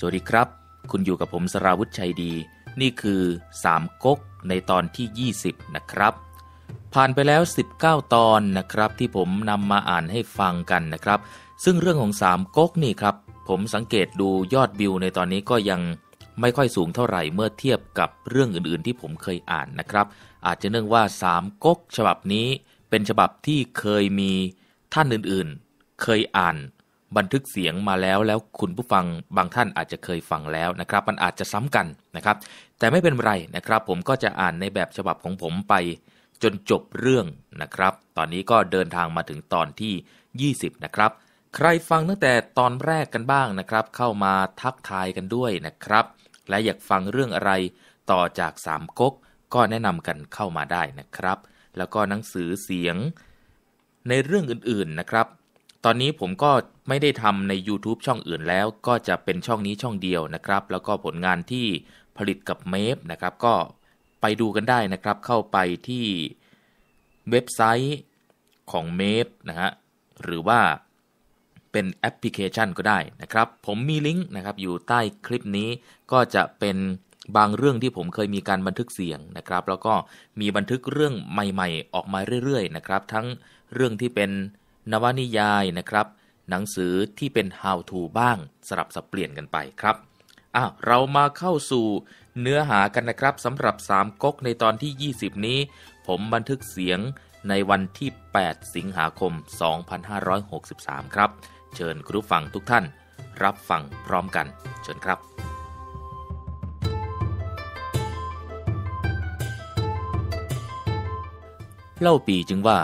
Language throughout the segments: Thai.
สวัสดีครับคุณอยู่กับผมสราวุฒิชัยดี นี่คือสามก๊กในตอนที่20นะครับผ่านไปแล้ว 19 ตอนนะครับที่ผมนำมาอ่านให้ฟังกันนะครับ ซึ่งเรื่องของสามก๊กนี่ครับผมสังเกตดูยอดวิวในตอนนี้ก็ยังไม่ค่อยสูงเท่าไหร่เมื่อเทียบกับเรื่องอื่นๆ ที่ผมเคยอ่านนะครับอาจจะเนื่องว่าสามก๊กฉบับนี้เป็นฉบับที่เคยมีท่านอื่นๆเคยอ่านบันทึกเสียงมาแล้วแล้วคุณผู้ฟังบางท่านอาจจะเคยฟังแล้วนะครับ มันอาจจะซ้ำกันนะครับ แต่ไม่เป็นไรนะครับ ผมก็จะอ่านในแบบฉบับของผมไปจนจบเรื่องนะครับ ตอนนี้ก็เดินทางมาถึงตอนที่ 20 นะครับ ใครฟังตั้งแต่ตอนแรกกันบ้างนะครับ เข้ามาทักทายกันด้วยนะครับ และอยากฟังเรื่องอะไรต่อจากสามก๊กก็แนะนำกันเข้ามาได้นะครับ แล้วก็หนังสือเสียง ในเรื่องอื่นๆนะครับตอนนี้ผมก็ไม่ได้ทำใน YouTube ช่องอื่นแล้ว ก็จะเป็นช่องนี้ช่องเดียวนะครับ แล้วก็ผลงานที่ผลิตกับ เมฟนะครับก็ไปดูกันได้นะครับ เข้าไปที่เว็บไซต์ของเมฟนะฮะหรือว่าเป็นแอปพลิเคชัน ก็ได้นะครับ ผมมีลิงก์นะครับอยู่ใต้คลิปนี้ก็จะเป็นบางเรื่องที่ผมเคยมีการบันทึกเสียงนะครับ แล้วก็มีบันทึกเรื่องใหม่ๆ ออกมาเรื่อย ๆ นะครับ ทั้งเรื่องที่เป็นนวนิยายนะครับ หนังสือที่เป็น how to บ้างสลับสับเปลี่ยนกันไปครับอ่ะเรามาเข้าสู่เนื้อหากันนะครับสำหรับสามก๊กในตอนที่ 20 นี้ ผมบันทึกเสียงในวันที่ 8 สิงหาคม 2563 ครับ เชิญครูฟังทุกท่าน รับฟังพร้อมกัน เชิญครับ เล่าปีจึงว่า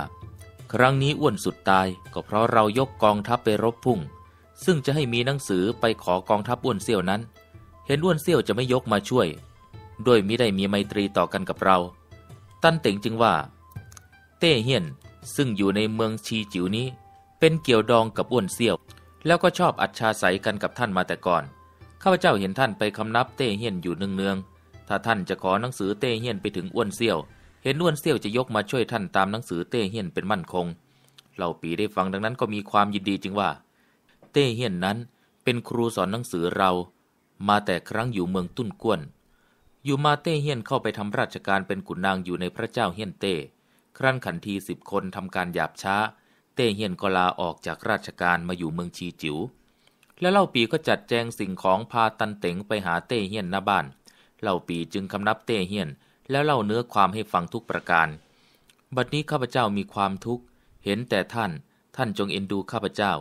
ครั้งนี้อ้วนสุดตาย ก็เพราะเรายกกองทัพไปรบพุ่ง ซึ่งจะให้มีหนังสือไปขอกองทัพอ้วนเซี่ยวนั้น เห็นอ้วนเซี่ยวจะไม่ยกมาช่วย โดยมิได้มีไมตรีต่อกันกับเรา ตั้นเต่งจึงว่า เต้เฮียนซึ่งอยู่ในเมืองชีจิ๋วนี้ เป็นเกี่ยวดองกับอ้วนเซี่ยว แล้วก็ชอบอัจฉาใสยกันกับท่านมาแต่ก่อนข้าพเจ้าเห็นท่านไปคำนับเต้เฮียนอยู่เนืองๆถ้าท่านจะขอหนังสือเต้เฮียนไปถึงอ้วนเซี่ยวเห็นล้วนเซี่ยวจะยกมาช่วยท่านตามหนังสือเต้เฮียนเป็นมั่นคงเหล่าปีได้ฟังดังนั้นก็มีความยินดีจึงว่า เต้เฮียนนั้นเป็นครูสอนหนังสือเรา มาแต่ครั้งอยู่เมืองตุ้นกวน อยู่มาเต้เฮียนเข้าไปทำราชการเป็นขุนนางอยู่ในพระเจ้าเฮียนเต้ครั้นขันทีสิบคนทำการหยาบช้า เต้เฮียนก็ลาออกจากราชการมาอยู่เมืองชีจิว๋ว และเล่าปีก็จัดแจงสิ่งของพาตันเต๋งไปหาเต้เฮียนหน้าบ้าน เล่าปีจึงคำนับเต้เฮียนแล้วเล่าเนื้อความให้ฟังทุกประการ บัดนี้ข้าพเจ้ามีความทุกข์ เห็นแต่ท่าน ท่านจงเอ็นดูข้าพเจ้า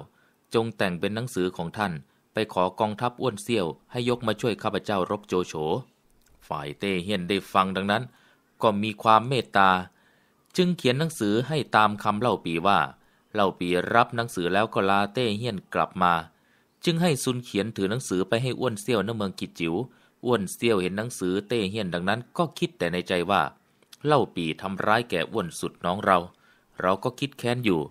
จงแต่งเป็นหนังสือของท่าน ไปขอกองทัพอ้วนเซี่ยว ให้ยกมาช่วยข้าพเจ้ารบโจโฉ ฝ่ายเต้เฮียนได้ฟังดังนั้น ก็มีความเมตตา จึงเขียนหนังสือให้ตามคำเล่าปีว่า เล่าปีรับหนังสือแล้วก็ลาเต้เฮียนกลับมา จึงให้ซุนเขียนถือหนังสือไปให้อ้วนเซี่ยวณเมืองกิจิว๋วอ้วนเซียวเห็นหนังสือเต้เฮียนดังนั้นก็คิดแต่ในใจว่า เล่าปีทำร้ายแก่อ้วนสุดน้องเรา เราก็คิดแค้นอยู่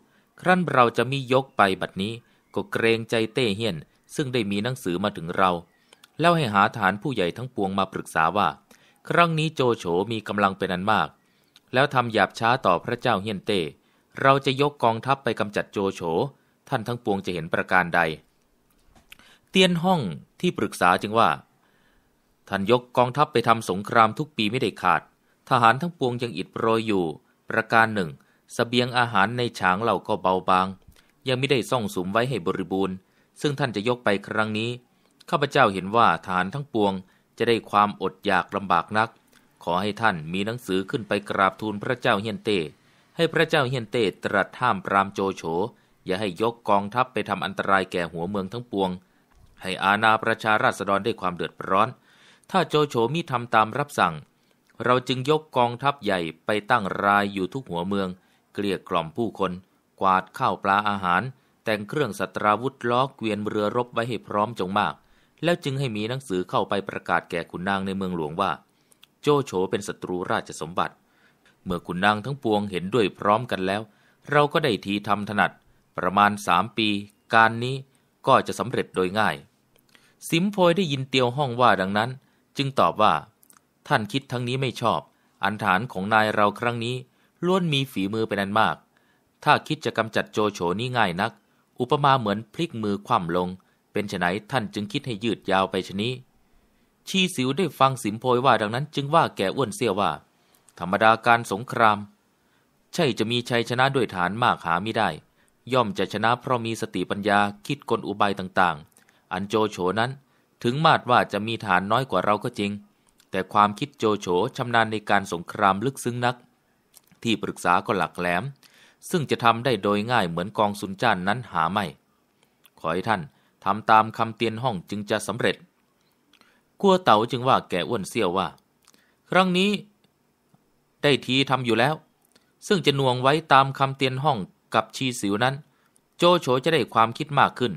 ครั้นเราจะมียกไปบัดนี้ก็เกรงใจเต้เฮียนซึ่งได้มีหนังสือมาถึงเราแล้วให้หาฐานผู้ใหญ่ทั้งปวงมาปรึกษาว่า ครั้งนี้โจโฉมีกำลังเป็นอันมาก แล้วทำหยาบช้าต่อพระเจ้าเฮียนเต้เราจะยกกองทัพไปกำจัดโจโฉท่านทั้งปวงจะเห็นประการใด เตียนห้องที่ปรึกษาจึงว่าท่านยกกองทัพไปทำสงครามทุกปีไม่ได้ขาด ทหารทั้งปวงยังอิดโรยอยู่ ประการหนึ่งสเสบียงอาหารในช้างเราก็เบาบาง ยังไม่ได้ซ่องสุมไว้ให้บริบูรณ์ ซึ่งท่านจะยกไปครั้งนี้ ข้าพเจ้าเห็นว่าทหารทั้งปวงจะได้ความอดอยากลำบากนัก ขอให้ท่านมีหนังสือขึ้นไปกราบทูลพระเจ้าเฮียนเต้ให้พระเจ้าเฮียนเต้ตรัสห้ามปรามโจโฉ อย่าให้ยกกองทัพไปทำอันตรายแก่หัวเมืองทั้งปวง ให้อาณาประชาราษฎรได้ความเดือดร้อนถ้าโจโฉมิทำตามรับสั่ง เราจึงยกกองทัพใหญ่ไปตั้งรายอยู่ทุกหัวเมือง เกลี้ยกล่อมผู้คน กวาดข้าวปลาอาหาร แต่งเครื่องสัตราวุธล้อ เกวียนเรือรบไว้ให้พร้อมจงมาก แล้วจึงให้มีหนังสือเข้าไปประกาศแก่ขุนนางในเมืองหลวงว่า โจโฉเป็นศัตรูราชสมบัติ เมื่อขุนนางทั้งปวงเห็นด้วยพร้อมกันแล้ว เราก็ได้ทีทำถนัด ประมาณสามปี การนี้ก็จะสำเร็จโดยง่าย สิมโพยได้ยินเตียวห้องว่าดังนั้นจึงตอบว่า ท่านคิดทั้งนี้ไม่ชอบ อันฐานของนายเราครั้งนี้ล้วนมีฝีมือเป็นอันมาก ถ้าคิดจะกำจัดโจโฉนี่ง่ายนัก อุปมาเหมือนพลิกมือคว่ำลง เป็นไฉนท่านจึงคิดให้ยืดยาวไปชนี้ชีสิวได้ฟังสิมโพยว่าดังนั้นจึงว่าแก่อ้วนเสี้ยว่า ธรรมดาการสงคราม ใช่จะมีชัยชนะด้วยฐานมากหาไม่ได้ ย่อมจะชนะเพราะมีสติปัญญาคิดกลอุบายต่างๆ อันโจโฉนั้นถึงมาดว่าจะมีฐานน้อยกว่าเราก็จริง แต่ความคิดโจโฉชำนาญในการสงครามลึกซึ้งนัก ที่ปรึกษาก็หลักแหลม ซึ่งจะทำได้โดยง่ายเหมือนกองสุนจ้านนั้นหาไม่ ขอให้ท่านทำตามคำเตียนห้องจึงจะสำเร็จ กัวเต๋าจึงว่าแก่อ้วนเซี่ยวว่า ครั้งนี้ ได้ทีทำอยู่แล้ว ซึ่งจะน่วงไว้ตามคำเตียนห้องกับชีสิวนั้น โจโฉจะได้ความคิดมากขึ้น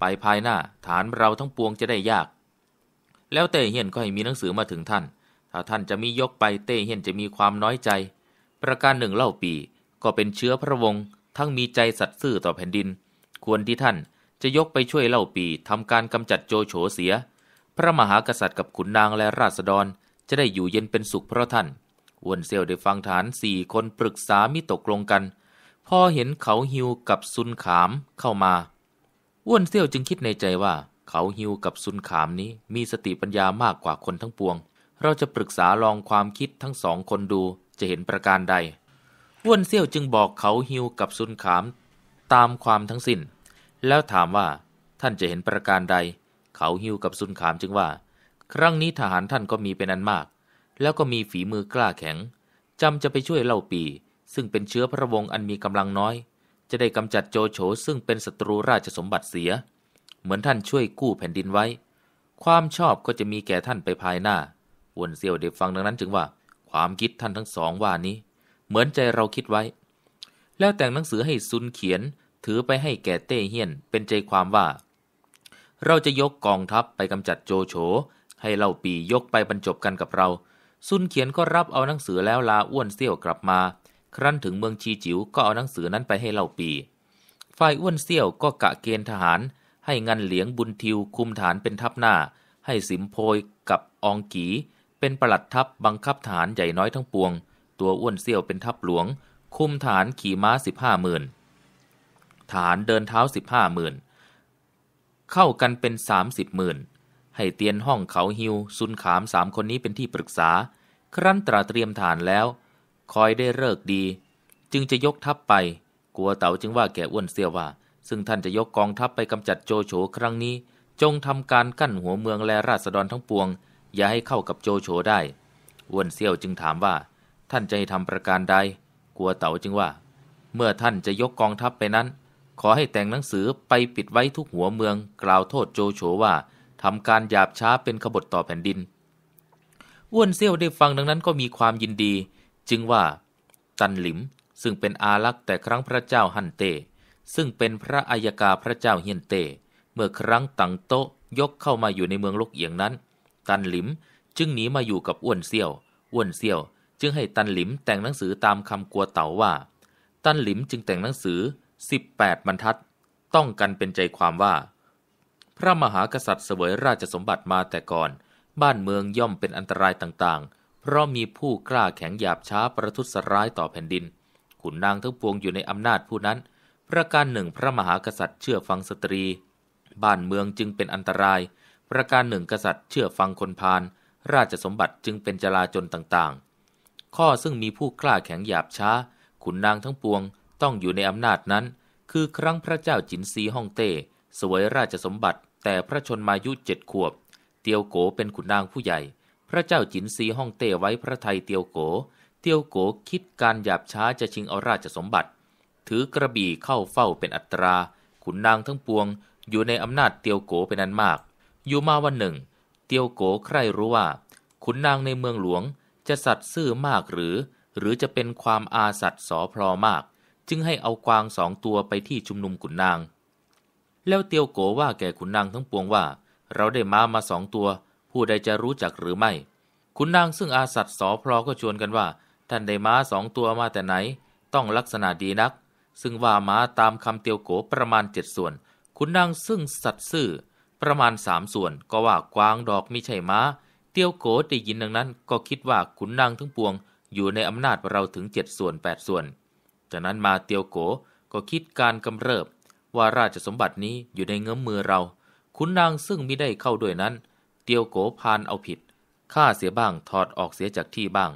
ไป ภายหน้าฐานเราทั้งปวงจะได้ยาก แล้วเต้เฮียนก็ ให้ มีหนังสือมาถึงท่าน ถ้า ท่านจะ มี ยกไปเต้เฮียนจะมีความน้อยใจ ประการหนึ่งเล่าปีก็เป็นเชื้อพระวงศ์ทั้งมีใจสัตย์ซื่อต่อแผ่นดิน ควรที่ท่านจะยกไปช่วย เล่าปีทำการกำจัดโจโฉเสีย พระมหากษัตริย์กับขุนนางและราษฎรจะได้อยู่เย็นเป็นสุขเพราะท่านวนเซียวได้ฟังฐานสี่คนปรึกษามิตกลงกัน พอเห็นเขาฮิวกับซุนขามเข้ามาอ้วนเซี่ยวจึงคิดในใจว่าเขาฮิวกับซุนขามนี้มีสติปัญญามากกว่าคนทั้งปวง เราจะปรึกษาลองความคิดทั้งสองคนดูจะเห็นประการใด อ้วนเซี่ยวจึงบอกเขาฮิวกับซุนขามตามความทั้งสิน้น แล้วถามว่าท่านจะเห็นประการใดเขาฮิวกับซุนขามจึงว่า ครั้งนี้ทหารท่านก็มีเป็นอันมาก แล้วก็มีฝีมือกล้าแข็งจำจะไปช่วยเล่าปีซึ่งเป็นเชื้อพระวงศ์อันมีกำลังน้อยจะได้กำจัดโจโฉซึ่งเป็นศัตรูราชสมบัติเสีย เหมือนท่านช่วยกู้แผ่นดินไว้ ความชอบก็จะมีแก่ท่านไปภายหน้าวนเซียวเด็บฟังดังนั้นจึงว่า ความคิดท่านทั้งสองว่านี้ เหมือนใจเราคิดไว้ แล้วแต่งหนังสือให้ซุนเขียนถือไปให้แก่เต้เฮียน เป็นใจความว่า เราจะยกกองทัพไปกำจัดโจโฉให้เล่าปียกไปบรรจบกันกับเราซุนเขียนก็รับเอาหนังสือแล้วลาอ้วนเซี่ยวกลับมาครั้นถึงเมืองชีจิ๋วก็เอาหนังสือนั้นไปให้เล่าปีฝ่ายอ้วนเซี่ยวก็กะเกณฑ์ทหารให้งันเหลียงบุญทิวคุมฐานเป็นทัพหน้า ให้สิมโพยกับองกี เป็นประหลัดทัพบังคับฐานใหญ่น้อยทั้งปวง ตัวอ้วนเซี่ยวเป็นทัพหลวง คุมฐานขี่ม้าสิบห้าหมื่น ฐานเดินเท้าสิบห้าหมื่น เข้ากันเป็นสามสิบหมื่น ให้เตียนห้องเขาฮิวซุนขามสามคนนี้เป็นที่ปรึกษา ครั้นตราเตรียมฐานแล้วคอยได้เลิกดี จึงจะยกทัพไปกลัวเต๋าจึงว่าแก่อ้วนเสียว่า ซึ่งท่านจะยกกองทัพไปกำจัดโจโฉครั้งนี้ จงทำการกั้นหัวเมืองและราษฎรทั้งปวง อย่าให้เข้ากับโจโฉได้อ้วนเสี้ยวจึงถามว่า ท่านจะให้ทำประการใดกลัวเต๋าจึงว่า เมื่อท่านจะยกกองทัพไปนั้น ขอให้แต่งหนังสือไปปิดไว้ทุกหัวเมือง กล่าวโทษโจโฉว่าทำการหยาบช้าเป็นขบฏต่อแผ่นดินอ้วนเซี่ยวได้ฟังดังนั้นก็มีความยินดีจึงว่าตันหลิมซึ่งเป็นอาลักษ์แต่ครั้งพระเจ้าฮันเตซึ่งเป็นพระอัยกาพระเจ้าเฮียนเตเมื่อครั้งตังโตยกเข้ามาอยู่ในเมืองลกเอียงนั้น ตันหลิมจึงหนีมาอยู่กับอ้วนเซี่ยวอ้วนเซี่ยวจึงให้ตันหลิมแต่งหนังสือตามคำกลัวเต๋าว่า ตันหลิมจึงแต่งหนังสือ 18 บรรทัด ต้องกันเป็นใจความว่า พระมหากษัตริย์เสวยราชสมบัติมาแต่ก่อนบ้านเมืองย่อมเป็นอันตรายต่างๆเพราะมีผู้กล้าแข็งหยาบช้าประทุษร้ายต่อแผ่นดิน ขุนนางทั้งปวงอยู่ในอำนาจผู้นั้น ประการหนึ่งพระมหากษัตริย์ เชื่อฟังสตรี บ้านเมืองจึงเป็นอันตราย ประการหนึ่งกษัตริย์เชื่อฟังคนพาลราชสมบัติจึงเป็นจลาจลต่างๆ ข้อซึ่งมีผู้กล้าแข็งหยาบช้า ขุนนางทั้งปวงต้องอยู่ในอำนาจนั้น คือครั้งพระเจ้าจินซีฮ่องเต้สวยราชสมบัติ แต่พระชนมายุเจ็ดขวบ เตียวโกเป็นขุนนางผู้ใหญ่พระเจ้าจินซีฮ่องเต้ไว้พระไทยเตียวโก เตียวโกคิดการหยาบช้าจะชิงเอาราชสมบัติ ถือกระบี่เข้าเฝ้าเป็นอัตรา ขุนนางทั้งปวงอยู่ในอำนาจเตียวโกเป็นอันมาก อยู่มาวันหนึ่ง เตียวโกใคร่รู้ว่า ขุนนางในเมืองหลวงจะสัตว์ซื่อมากหรือ หรือจะเป็นความอาสัตว์สอพลอมาก จึงให้เอากวางสองตัวไปที่ชุมนุมขุนนาง แล้วเตียวโกว่าแก่ขุนนางทั้งปวงว่า เราได้มามาสองตัวผู้ใดจะรู้จักหรือไม่ คุณนางซึ่งอาสัตสอพลอก็ชวนกันว่า ท่านได้ม้าสองตัวมาแต่ไหน ต้องลักษณะดีนัก ซึ่งว่าม้าตามคำเตียวโกประมาณเจ็ดส่วน คุณนางซึ่งสัตว์ซื่อ ประมาณสามส่วนก็ว่ากวางดอกมิใช่ม้า เตียวโกได้ยินดังนั้น ก็คิดว่าขุนนางทั้งปวง อยู่ในอำนาจเราถึงเจ็ดส่วนแปดส่วนจากนั้นมาเตียวโกก็คิดการกำเริบ ว่าราชสมบัตินี้อยู่ในเงื้อมมือเรา ขุนนางซึ่งมิได้เข้าด้วยนั้นเตียวโกพานเอาผิดฆ่าเสียบ้างถอดออกเสียจากที่บ้าง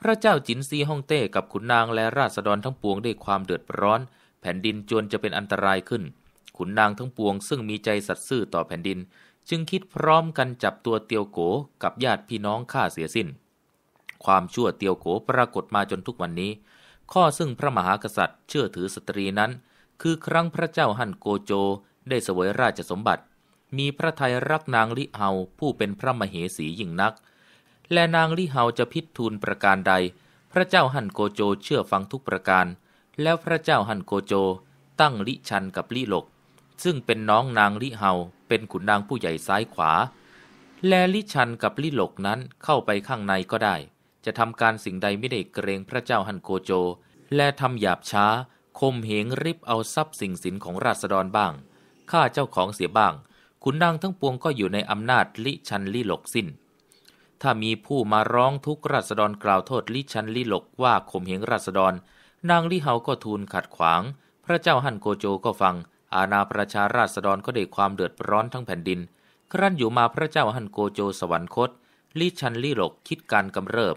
พระเจ้าจินซีฮ่องเต้กับขุนนางและราษฎรทั้งปวงได้ความเดือดร้อน แผ่นดินจนจะเป็นอันตรายขึ้น ขุนนางทั้งปวงซึ่งมีใจสัตย์ซื่อต่อแผ่นดิน จึงคิดพร้อมกันจับตัวเตียวโกกับญาติพี่น้องฆ่าเสียสิน้น ความชั่วเตียวโกปรากฏมาจนทุกวันนี้ ข้อซึ่งพระมหากษัตริย์เชื่อถือสตรีนั้น คือครั้งพระเจ้าฮั่นโกโจได้เสวยราชสมบัติมีพระทัยรักนางลิเฮาผู้เป็นพระมเหสียิ่งนัก และนางลิเฮาจะพิทูลประการใด พระเจ้าหันโกโจเชื่อฟังทุกประการ แล้วพระเจ้าหันโกโจตั้งลิชันกับลิหลก ซึ่งเป็นน้องนางลิเฮาเป็นขุนนางผู้ใหญ่ซ้ายขวา และลิชันกับลิหลกนั้นเข้าไปข้างในก็ได้ จะทำการสิ่งใดไม่ได้เกรงพระเจ้าหันโกโจ และทำหยาบช้าคมเหงริบเอาทรัพย์สิ่งสินของราษฎรบ้างฆ่าเจ้าของเสียบ้างขุนนางทั้งปวงก็อยู่ในอำนาจลิชันลิหลกสิน้น ถ้ามีผู้มาร้องทุกราษฎรกล่าวโทษลิชันลิหลกว่าข่มเหงราษฎร นางลิเฮาก็ทูลขัดขวาง พระเจ้าฮั่นโกโจก็ฟัง อาณาประชาราษฎรก็ได้ความเดือดร้อนทั้งแผ่นดิน ครั้นอยู่มาพระเจ้าฮั่นโกโจสวรรคต ลิชันลิหลกคิดการกำเริบ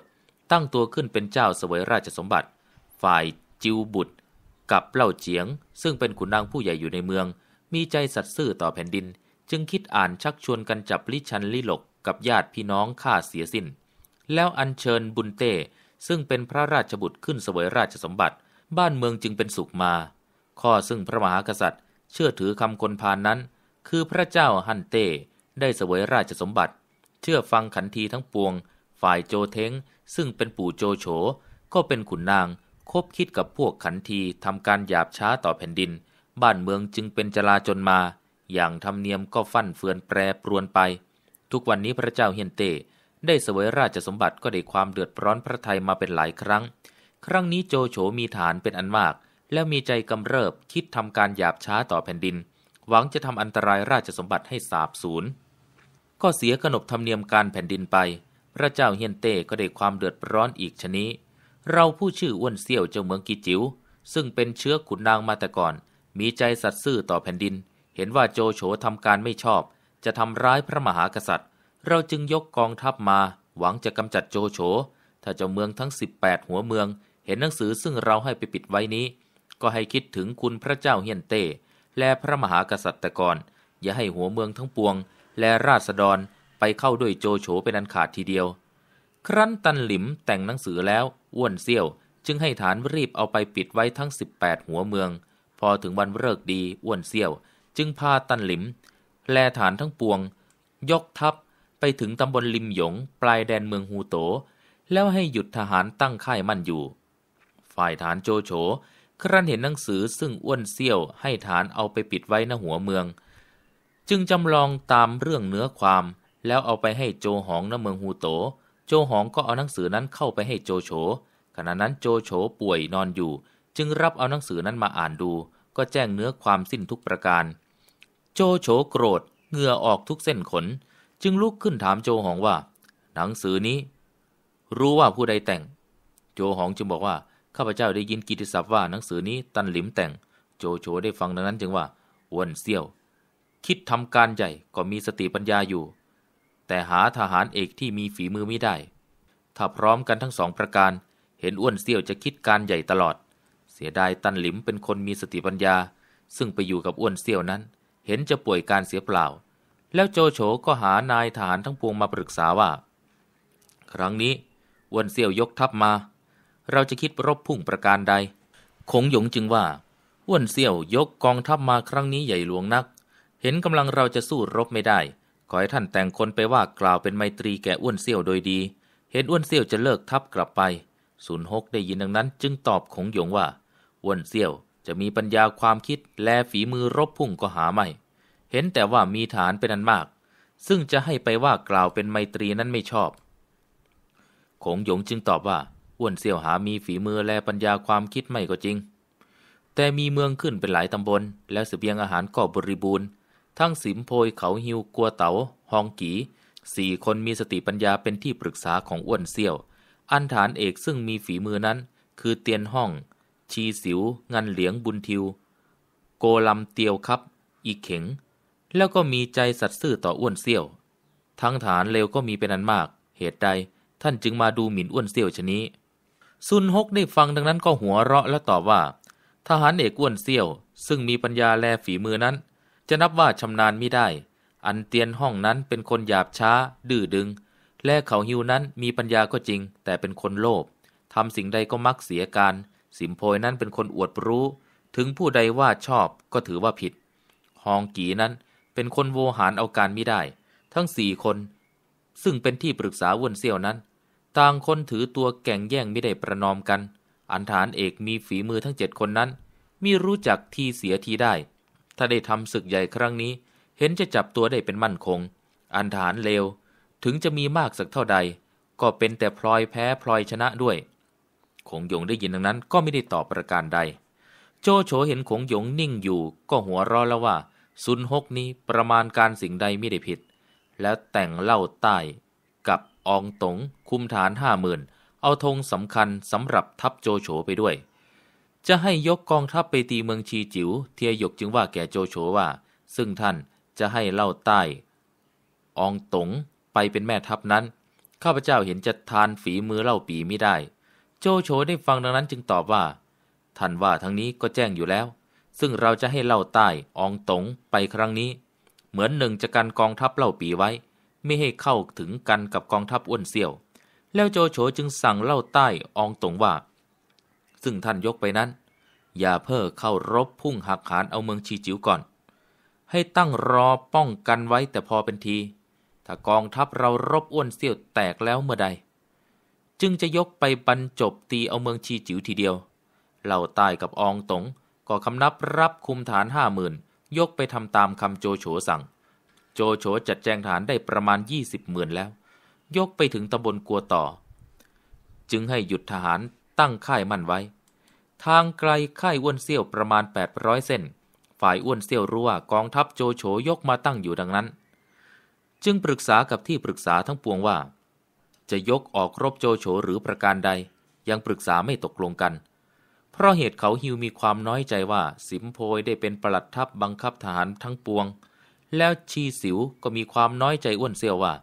ตั้งตัวขึ้นเป็นเจ้าเสวยราชสมบัติ ฝ่ายจิวบุตร กับเล่าเจียง ซึ่งเป็นขุนนางผู้ใหญ่อยู่ในเมือง มีใจสัตย์ซื่อต่อแผ่นดินจึงคิดอ่านชักชวนกันจับลิชันลิหลกกับญาติพี่น้องข้าเสียสิน้น แล้วอัญเชิญบุญเต้ซึ่งเป็นพระราชบุตรขึ้นเสวยราชสมบัติ บ้านเมืองจึงเป็นสุขมา ข้อซึ่งพระมหากษัตริย์ เชื่อถือ คำคนพานนั้น คือพระเจ้าฮันเต้ได้เสวยราชสมบัติ เชื่อฟังขันทีทั้งปวง ฝ่ายโจเทงซึ่งเป็นปู่โจโฉก็เป็นขุนนางคบคิดกับพวกขันทีทำการหยาบช้าต่อแผ่นดิน บ้านเมืองจึงเป็นจลาจนมาอย่างธรรมเนียมก็ฟั่นเฟือนแปรปรวนไป ทุกวันนี้พระเจ้าเฮียนเตได้เสวยราชสมบัติก็ได้ความเดือดร้อนพระไทยมาเป็นหลายครั้ง ครั้งนี้โจโฉมีฐานเป็นอันมาก แล้วมีใจกำเริบคิดทำการหยาบช้าต่อแผ่นดิน หวังจะทำอันตรายราชสมบัติให้สาบสูญ ก็เสียขนบธรรมเนียมการแผ่นดินไป พระเจ้าเฮียนเต้ก็ได้ความเดือดร้อนอีกชนิดเราผู้ชื่ออ้วนเซี่ยวเจ้าเมืองกีจิว๋วซึ่งเป็นเชื้อขุนนางมาแต่ก่อน มีใจสัตย์ซื่อต่อแผ่นดินเห็นว่าโจโฉทำการไม่ชอบ จะทำร้ายพระมหากษัตริย์ เราจึงยกกองทัพมา หวังจะกำจัดโจโฉ ถ้าเจ้าเมืองทั้ง 18 หัวเมือง เห็นหนังสือซึ่งเราให้ไปปิดไว้นี้ ก็ให้คิดถึงคุณพระเจ้าเฮียนเต้และพระมหากษัตริย์ก่อนอย่าให้หัวเมืองทั้งปวง และราษฎรไปเข้าด้วยโจโฉเป็นอันขาดทีเดียว ครั้นตันหลิมแต่งหนังสือแล้วอ้วนเซี่ยวจึงให้ฐานรีบเอาไปปิดไว้ทั้ง18หัวเมืองพอถึงวันเลิกดีอ้วนเซี่ยวจึงพาตันหลิม แลฐานทั้งปวง ยกทัพไปถึงตำบลลิมหยง ปลายแดนเมืองฮูโต แล้วให้หยุดทหารตั้งค่ายมั่นอยู่ ฝ่ายฐานโจโฉ ครั้นเห็นหนังสือซึ่งอ้วนเซี่ยว ให้ฐานเอาไปปิดไว้ณหัวเมือง จึงจำลองตามเรื่องเนื้อความ แล้วเอาไปให้โจหองณเมืองฮูโต โจหองก็เอาหนังสือนั้นเข้าไปให้โจโฉ ขณะนั้นโจโฉป่วยนอนอยู่ จึงรับเอาหนังสือนั้นมาอ่านดู ก็แจ้งเนื้อความสิ้นทุกประการโจโฉโกรธเหงื่อออกทุกเส้นขนจึงลุกขึ้นถามโจหองว่า หนังสือนี้รู้ว่าผู้ใดแต่ง โจหองจึงบอกว่าข้าพเจ้าได้ยินกิติศัพท์ว่าหนังสือนี้ตันหลิมแต่งโจโฉได้ฟังดังนั้นจึงว่าอ้วนเซี่ยว คิดทำการใหญ่ก็มีสติปัญญาอยู่ แต่หาทหารเอกที่มีฝีมือไม่ได้ ถ้าพร้อมกันทั้งสองประการ เห็นอ้วนเซี่ยวจะคิดการใหญ่ตลอด เสียดายตันหลิมเป็นคนมีสติปัญญา ซึ่งไปอยู่กับอ้วนเซี่ยวนั้นเห็นจะป่วยการเสียเปล่า แล้วโจโฉก็หานายทหารทั้งปวงมาปรึกษาว่า ครั้งนี้วนเซี่ยวยกทัพมา เราจะคิดรบพุ่งประการใดคงหยงจึงว่าวนเซี่ยวยกกองทัพมาครั้งนี้ใหญ่หลวงนัก เห็นกำลังเราจะสู้รบไม่ได้ ขอให้ท่านแต่งคนไปว่ากล่าวเป็นไมตรีแก่อ้วนเซี่ยวโดยดี เห็นอ้วนเซี่ยวจะเลิกทัพกลับไปศูนย์หกได้ยินดังนั้น จึงตอบคงหยงว่า อ้วนเซี่ยวจะมีปัญญาความคิดและฝีมือรบพุ่งก็หาไม่ เห็นแต่ว่ามีฐานเป็นอันมาก ซึ่งจะให้ไปว่ากล่าวเป็นไมตรีนั้นไม่ชอบคงหยงจึงตอบว่าอ้วนเสี่ยวหา มีฝีมือและปัญญาความคิดไม่ก็จริง แต่มีเมืองขึ้นเป็นหลายตำบล และสเสบียงอาหารก็บริบูรณ์ทั้งสิมโพยเขาหิวกัวเตา๋าฮองกีสี่คนมีสติปัญญาเป็นที่ปรึกษาของอ้วนเสี่ยว อันฐานเอกซึ่งมีฝีมือนั้น คือเตียนห้องชีสิวงันเหลียงบุญทิว โกลำเตียวครับ อีเข็ง แล้วก็มีใจสัตซ์ซื่อต่ออ้วนเซี่ยวทั้งฐานเลวก็มีเป็นอันมาก เหตุใด ท่านจึงมาดูหมิ่นอ้วนเซี่ยวชนี้ซุนฮกได้ฟังดังนั้นก็หัวเราะและตอบว่า ทหารเอกอ้วนเซี่ยว ซึ่งมีปัญญาแลฝีมือนั้น จะนับว่าชำนาญไม่ได้ อันเตียนห้องนั้นเป็นคนหยาบช้า ดื้อดึง และเขาฮิวนั้นมีปัญญาก็จริง แต่เป็นคนโลภทำสิ่งใดก็มักเสียการสิมโพยนั้นเป็นคนอวดรู้ถึงผู้ใดว่าชอบก็ถือว่าผิด ฮองกีนั้นเป็นคนโวหารเอาการไม่ได้ ทั้งสี่คน ซึ่งเป็นที่ปรึกษาวนเซี่ยวนั้นต่างคนถือตัวแก่งแย่งไม่ได้ประนอมกัน อันฐานเอกมีฝีมือทั้งเจ็ดคนนั้นมีรู้จักทีเสียทีได้ ถ้าได้ทำศึกใหญ่ครั้งนี้ เห็นจะจับตัวได้เป็นมั่นคง อันฐานเลวถึงจะมีมากสักเท่าใด ก็เป็นแต่พลอยแพ้พลอยชนะด้วยขงหยงได้ยินดังนั้นก็ไม่ได้ตอบประการใด โจโฉเห็นขงหยงนิ่งอยู่ ก็หัวเราะแล้วว่าซุนฮกนี้ประมาณการสิ่งใดไม่ได้ผิด แล้วแต่งเล่าใต้ กับอองตงคุมฐานห้าหมื่นเอาธงสำคัญสำหรับทัพโจโฉไปด้วย จะให้ยกกองทัพไปตีเมืองชีจิว๋ว เทียยกจึงว่าแก่โจโฉว่า ซึ่งท่านจะให้เล่าใต้อองตงไปเป็นแม่ทัพนั้น ข้าพเจ้าเห็นจะทานฝีมือเล่าปีไม่ได้โจโฉได้ฟังดังนั้นจึงตอบว่า ท่านว่าทั้งนี้ก็แจ้งอยู่แล้ว ซึ่งเราจะให้เล่าใต้อองตง ไปครั้งนี้ เหมือนหนึ่งจะกันกองทัพเล่าปีไว้ ไม่ให้เข้าถึงกันกับกองทัพอ้วนเซี่ยว แล้วโจโฉจึงสั่งเล่าใต้อองตงว่า ซึ่งท่านยกไปนั้น อย่าเพิ่อเข้ารบพุ่งหักหานเอาเมืองชีจิ๋วก่อน ให้ตั้งรอป้องกันไว้แต่พอเป็นที ถ้ากองทัพเรารบอ้วนเซี่ยวแตกแล้วเมื่อใดจึงจะยกไปบรรจบตีเอาเมืองชีจิ๋วทีเดียว เหล่าใต้กับอองตง ก็คำนับรับคุมฐานห้าหมื่นยกไปทำตามคำโจโฉสั่ง โจโฉจัดแจงฐานได้ประมาณ 20หมื่นแล้ว ยกไปถึงตำบลกัวต่อ จึงให้หยุดทหารตั้งค่ายมั่นไว้ ทางไกลค่ายอ้วนเซี่ยวประมาณ 800เส้นฝ่ายอ้วนเซี่ยวรู้ว่ากองทัพโจโฉยกมาตั้งอยู่ดังนั้น จึงปรึกษากับที่ปรึกษาทั้งปวงว่าจะยกออกรบโจโฉหรือประการใด ยังปรึกษาไม่ตกลงกัน เพราะเหตุเขาฮิวมีความน้อยใจว่าสิมโพยได้เป็นประหลัดทัพบังคับทหารทั้งปวง แล้วชีสิวก็มีความน้อยใจอ้วนเซียวว่า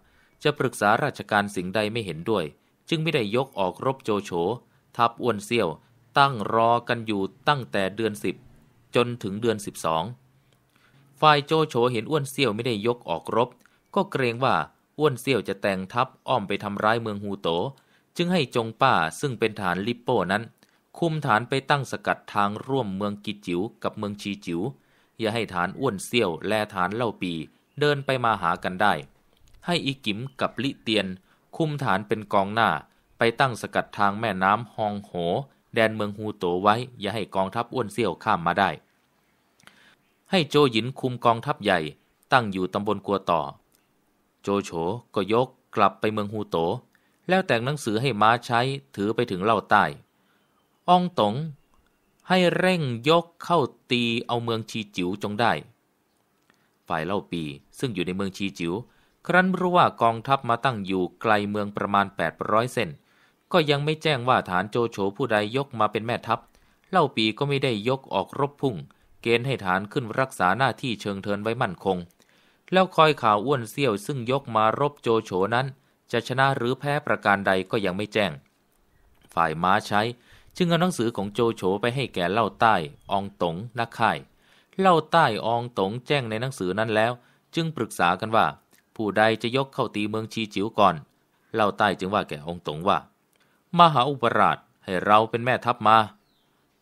จะปรึกษาราชการสิ่งใดไม่เห็นด้วย จึงไม่ได้ยกออกรบโจโฉทัพอ้วนเซียวตั้งรอกันอยู่ตั้งแต่เดือนสิบจนถึงเดือนสิบองฝ่ายโจโฉเห็นอ้วนเซียวไม่ได้ยกออกรบ ก็เกรงว่าอ้วนเซี่ยวจะแต่งทัพอ้อมไปทำร้ายเมืองฮูโต จึงให้จงป้าซึ่งเป็นฐานลิปโป้นั้น คุมฐานไปตั้งสกัดทางร่วมเมืองกิจิ๋วกับเมืองชีจิ๋ว อย่าให้ฐานอ้วนเซี่ยวและฐานเล่าปีเดินไปมาหากันได้ ให้อีกิมกับลิเตียนคุมฐานเป็นกองหน้าไปตั้งสกัดทางแม่น้ำฮองโหแดนเมืองฮูโตไว้ อย่าให้กองทัพอ้วนเซี่ยวข้ามมาได้ ให้โจหยินคุมกองทัพใหญ่ตั้งอยู่ตำบลกัวต่อโจโฉก็ยกกลับไปเมืองฮูโต แล้วแต่งหนังสือให้ม้าใช้ถือไปถึงเล่าใต้อองตงให้เร่งยกเข้าตีเอาเมืองชีจิ๋วจงได้ ฝ่ายเล่าปีซึ่งอยู่ในเมืองชีจิ๋วครั้นรู้ว่ากองทัพมาตั้งอยู่ไกลเมืองประมาณ800เส้นก็ยังไม่แจ้งว่าฐานโจโฉผู้ใดยกมาเป็นแม่ทัพเล่าปีก็ไม่ได้ยกออกรบพุ่ง เกณฑ์ให้ฐานขึ้นรักษาหน้าที่เชิงเทินไว้มั่นคงแล้วคอยข่าวอ้วนเซี่ยวซึ่งยกมารบโจโฉนั้น จะชนะหรือแพ้ประการใดก็ยังไม่แจ้ง ฝ่ายม้าใช้จึงเอาหนังสือของโจโฉไปให้แก่เล่าใต้ อองตงนักข่าย เล่าใต้ อองตงแจ้งในหนังสือนั้นแล้ว จึงปรึกษากันว่า ผู้ใดจะยกเข้าตีเมืองชีจิ๋วก่อน เล่าใต้จึงว่าแก่องตงว่า มหาอุปราชให้เราเป็นแม่ทัพมา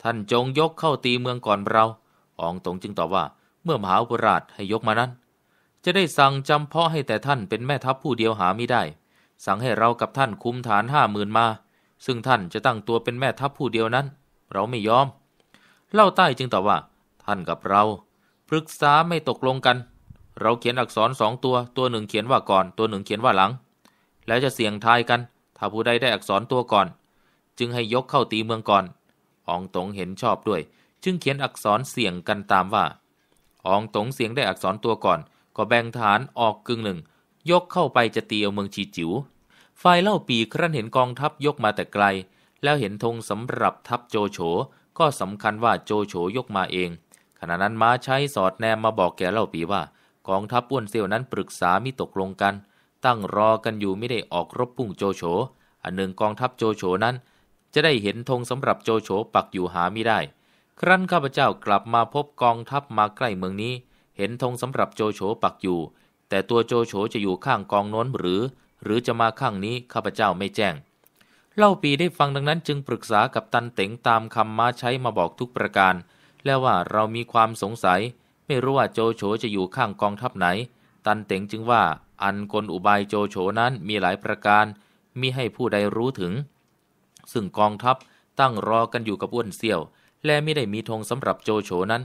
ท่านจงยกเข้าตีเมืองก่อนเราอองตงจึงตอบว่าเมื่อมหาอุปราชให้ยกมานั้นจะได้สั่งจำเพาะให้แต่ท่านเป็นแม่ทัพผู้เดียวหาไม่ได้ สั่งให้เรากับท่านคุมฐานห้าหมื่นมา ซึ่งท่านจะตั้งตัวเป็นแม่ทัพผู้เดียวนั้น เราไม่ยอม เล่าใต้จึงตอบว่า ท่านกับเราปรึกษาไม่ตกลงกัน เราเขียนอักษรสองตัวตัวหนึ่งเขียนว่าก่อน ตัวหนึ่งเขียนว่าหลัง แล้วจะเสี่ยงทายกัน ถ้าผู้ใดได้อักษรตัวก่อน จึงให้ยกเข้าตีเมืองก่อน อองตงเห็นชอบด้วย จึงเขียนอักษรเสี่ยงกันตามว่า อองตงเสียงได้อักษรตัวก่อนก็แบ่งฐานออกกึ่งหนึ่ง ยกเข้าไปจะตีเอาเมืองชีจิว๋วฝ่ายเล่าปีครั้นเห็นกองทัพยกมาแต่ไกล แล้วเห็นธงสำหรับทัพโจโฉก็สำคัญว่าโจโฉยกมาเอง ขณะนั้นม้าใช้สอดแนมมาบอกแกเล่าปีว่า กองทัพอ้วนเซียวนั้นปรึกษามิตกลงกัน ตั้งรอกันอยู่ไม่ได้ออกรบพุ่งโจโฉอันหนึ่งกองทัพโจโฉนั้น จะได้เห็นธงสำหรับโจโฉปักอยู่หาไม่ได้ ครั้นข้าพเจ้ากลับมาพบกองทัพมาใกล้เมืองนี้เห็นธงสำหรับโจโฉปักอยู่ แต่ตัวโจโฉจะอยู่ข้างกองโน้นหรือ หรือจะมาข้างนี้ข้าพเจ้าไม่แจ้ง เล่าปีได้ฟังดังนั้นจึงปรึกษากับตันเต็งตามคำม้าใช้มาบอกทุกประการแล้วว่าเรามีความสงสัย ไม่รู้ว่าโจโฉจะอยู่ข้างกองทัพไหน ตันเต็งจึงว่า อันกลอุบายโจโฉนั้นมีหลายประการมิให้ผู้ใดรู้ถึง ซึ่งกองทัพตั้งรอกันอยู่กับอ้วนเซี่ยว และไม่ได้มีธงสำหรับโจโฉนั้น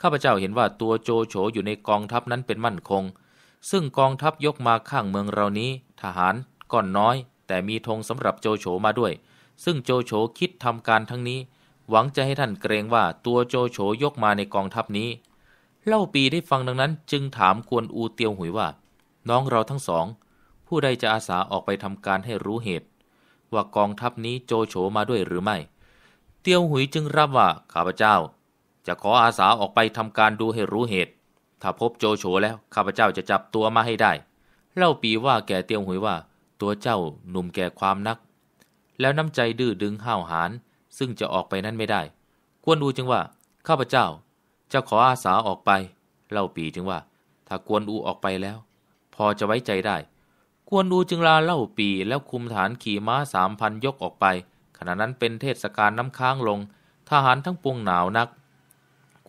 ข้าพเจ้าเห็นว่าตัวโจโฉอยู่ในกองทัพนั้นเป็นมั่นคง ซึ่งกองทัพยกมาข้างเมืองเรานี้ ทหารก่อนน้อย แต่มีธงสำหรับโจโฉมาด้วย ซึ่งโจโฉคิดทำการทั้งนี้ หวังจะให้ท่านเกรงว่าตัวโจโฉยกมาในกองทัพนี้ เล่าปีได้ฟังดังนั้นจึงถามกวนอูเตียวหุยว่าน้องเราทั้งสอง ผู้ใดจะอาสาออกไปทำการให้รู้เหตุ ว่ากองทัพนี้โจโฉมาด้วยหรือไม่ เตียวหุยจึงรับว่าข้าพเจ้าจะขออาสาออกไปทำการดูให้รู้เหตุ ถ้าพบโจโฉแล้วข้าพเจ้าจะจับตัวมาให้ได้ เล่าปีว่าแก่เตียวหุยว่า ตัวเจ้าหนุ่มแก่ความนัก แล้วน้ำใจดื้อดึงห้าวหาญซึ่งจะออกไปนั้นไม่ได้ กวนอูจึงว่าข้าพเจ้า จะขออาสาออกไป เล่าปีจึงว่า ถ้ากวนอูออกไปแล้ว พอจะไว้ใจได้ กวนอูจึงลาเล่าปีแล้วคุมฐานขี่ม้าสามพันยกออกไป ขณะนั้นเป็นเทศกาลน้ำค้างลงทหารทั้งปวงหนาวนัก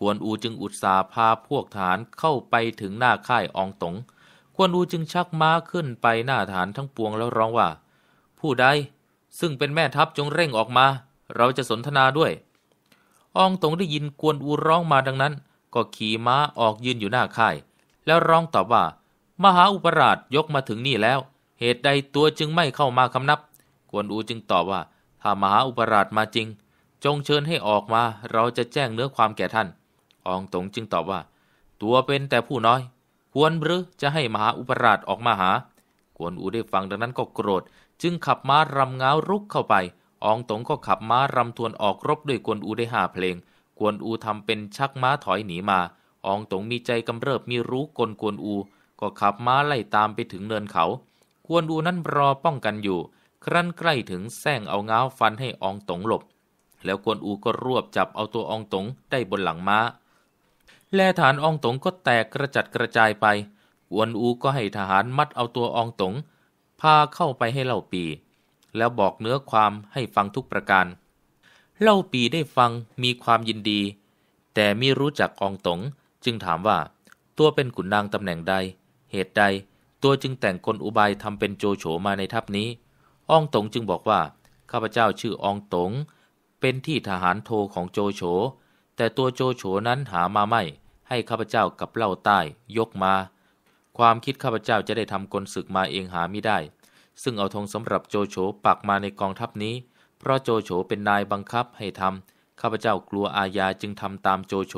กวนอูจึงอุตสาพาพวกฐานเข้าไปถึงหน้าค่ายอองตง กวนอูจึงชักม้าขึ้นไปหน้าฐานทั้งปวงแล้วร้องว่า ผู้ใดซึ่งเป็นแม่ทัพจงเร่งออกมาเราจะสนทนาด้วยอองตงได้ยินกวนอูร้องมาดังนั้นก็ขี่ม้าออกยืนอยู่หน้าค่ายแล้วร้องตอบว่า มหาอุปราชยกมาถึงนี่แล้ว เหตุใดตัวจึงไม่เข้ามาคำนับ กวนอูจึงตอบว่าถ้ามหาอุปราชมาจริงจงเชิญให้ออกมาเราจะแจ้งเนื้อความแก่ท่านอองตงจึงตอบว่า ตัวเป็นแต่ผู้น้อย ควรหรือจะให้มหาอุปราชออกมาหา กวนอูได้ฟังดังนั้นก็โกรธ จึงขับม้ารำเงาลุกเข้าไปอองตงก็ขับม้ารำทวนออกรบด้วยกวนอูได้หาเพลง กวนอูทำเป็นชักม้าถอยหนีมาอองตงมีใจกำเริบมีรู้กลกวนอูก็ขับม้าไล่ตามไปถึงเนินเขา กวนอูนั้นรอป้องกันอยู่ ครั้นใกล้ถึงแซงเอาเงาฟันให้อองตงหลบ แล้วกวนอูก็รวบจับเอาตัวอองตงได้บนหลังม้าแลฐานอองตงก็แตกกระจัดกระจายไปกวนอูก็ให้ทหารมัดเอาตัวอองตงพาเข้าไปให้เล่าปีแล้วบอกเนื้อความให้ฟังทุกประการ เล่าปีได้ฟังมีความยินดี แต่ไม่รู้จักอองตงจึงถามว่าตัวเป็นขุนนางตำแหน่งใด เหตุใดตัวจึงแต่งกลอุบายทำเป็นโจโฉมาในทัพนี้อองตงจึงบอกว่าข้าพเจ้าชื่ออองตงเป็นที่ทหารโทของโจโฉแต่ตัวโจโฉนั้นหามาไม่ ให้ข้าพเจ้ากับเล่าใต้ยกมา ความคิดข้าพเจ้าจะได้ทำกลศึกมาเองหาไม่ได้ ซึ่งเอาธงสำหรับโจโฉปักมาในกองทัพนี้ เพราะโจโฉเป็นนายบังคับให้ทำข้าพเจ้ากลัวอาญาจึงทำตามโจโฉ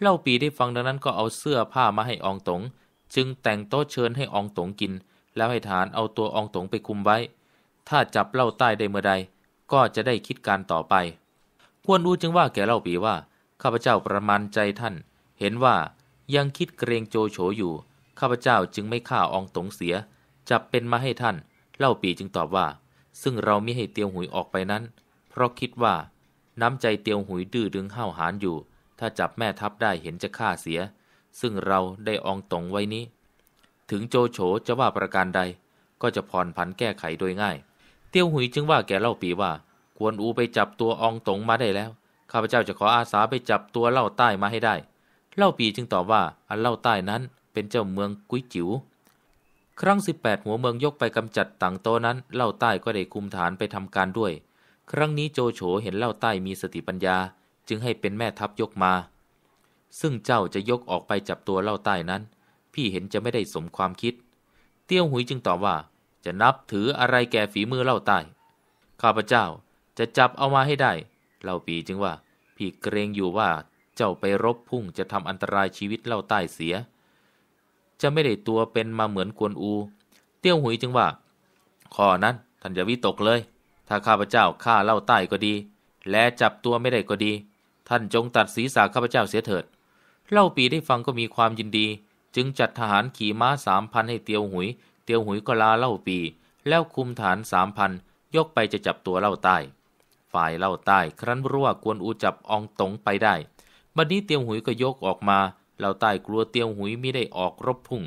เล่าปีได้ฟังดังนั้นก็เอาเสื้อผ้ามาให้อองตง จึงแต่งโต๊ะเชิญให้อองตงกิน แล้วให้ฐานเอาตัวอองตงไปคุมไว้ ถ้าจับเล่าใต้ได้เมื่อใด ก็จะได้คิดการต่อไปควรอูจึงว่าแกเล่าปีว่าข้าพเจ้าประมาณใจท่าน เห็นว่ายังคิดเกรงโจโฉอยู่ ข้าพเจ้าจึงไม่ฆ่าอองตงเสีย จับเป็นมาให้ท่าน เล่าปีจึงตอบว่า ซึ่งเราไม่ให้เตียวหุยออกไปนั้น เพราะคิดว่าน้ำใจเตียวหุยดื้อดึงห้าวหาญอยู่ ถ้าจับแม่ทัพได้เห็นจะฆ่าเสีย ซึ่งเราได้อองตงไว้นี้ ถึงโจโฉจะว่าประการใดก็จะผ่อนผันแก้ไขโดยง่าย เตียวหุยจึงว่าแกเล่าปีว่ากวนอูไปจับตัวอองตงมาได้แล้วข้าพเจ้าจะขออาสาไปจับตัวเล่าใต้มาให้ได้ เล่าปีจึงตอบว่า อันเล่าใต้นั้นเป็นเจ้าเมืองกุ้ยจิ๋ว ครั้ง18 หัวเมืองยกไปกำจัดต่างโตนั้นเล่าใต้ก็ได้คุมฐานไปทำการด้วย ครั้งนี้โจโฉเห็นเล่าใต้มีสติปัญญา จึงให้เป็นแม่ทัพยกมา ซึ่งเจ้าจะยกออกไปจับตัวเล่าใต้นั้น พี่เห็นจะไม่ได้สมความคิด เตี้ยวหุยจึงตอบว่าจะนับถืออะไรแก่ฝีมือเล่าใต้ข้าพเจ้าจะจับเอามาให้ได้เล่าปีจึงว่าพี่เกรงอยู่ว่าเจ้าไปรบพุ่งจะทำอันตรายชีวิตเล่าใต้เสีย จะไม่ได้ตัวเป็นมาเหมือนกวนอู เตี้ยวหุยจึงว่าข้อนั้นท่านอย่าวิตกเลย ถ้าข้าพเจ้าฆ่าเล่าใต้ก็ดี และจับตัวไม่ได้ก็ดี ท่านจงตัดศีรษะข้าพเจ้าเสียเถิด เล่าปีได้ฟังก็มีความยินดี จึงจัดทหารขี่ม้าสามพันให้เตียวหุยเตียวหุยก็ลาเล่าปีแล้วคุมฐานสามพันยกไปจะจับตัวเล่าใต้ฝ่ายเล่าใต้ครั้นรู้ว่ากวนอูจับอองตงไปได้ บัดนนี้เตียวหุยก็ยกออกมา เล่าใต้กลัวเตียวหุยมิได้ออกรบพุ่ง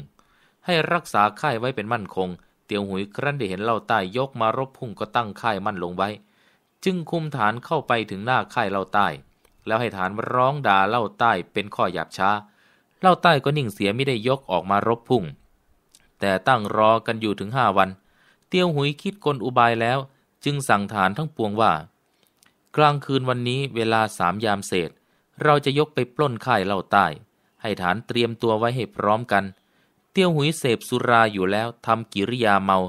ให้รักษาค่ายไว้เป็นมั่นคง เตียวหุยครั้นได้เห็นเล่าใต้ยกมารบพุ่งก็ตั้งค่ายมั่นลงไว้ จึงคุมฐานเข้าไปถึงหน้าค่ายเล่าใต้ แล้วให้ฐานร้องด่าเล่าใต้เป็นข้อหยาบช้า เล่าใต้ก็นิ่งเสียไม่ได้ยกออกมารบพุ่ง แต่ตั้งรอกันอยู่ถึงห้าวัน เตียวหุยคิดกลอุบายแล้ว จึงสั่งฐานทั้งปวงว่ากลางคืนวันนี้เวลาสามยามเศษ เราจะยกไปปล้นค่ายเล่าใต้ ให้ฐานเตรียมตัวไว้ให้พร้อมกัน เตี้ยวหุยเสพสุราอยู่แล้วทำกิริยาเมา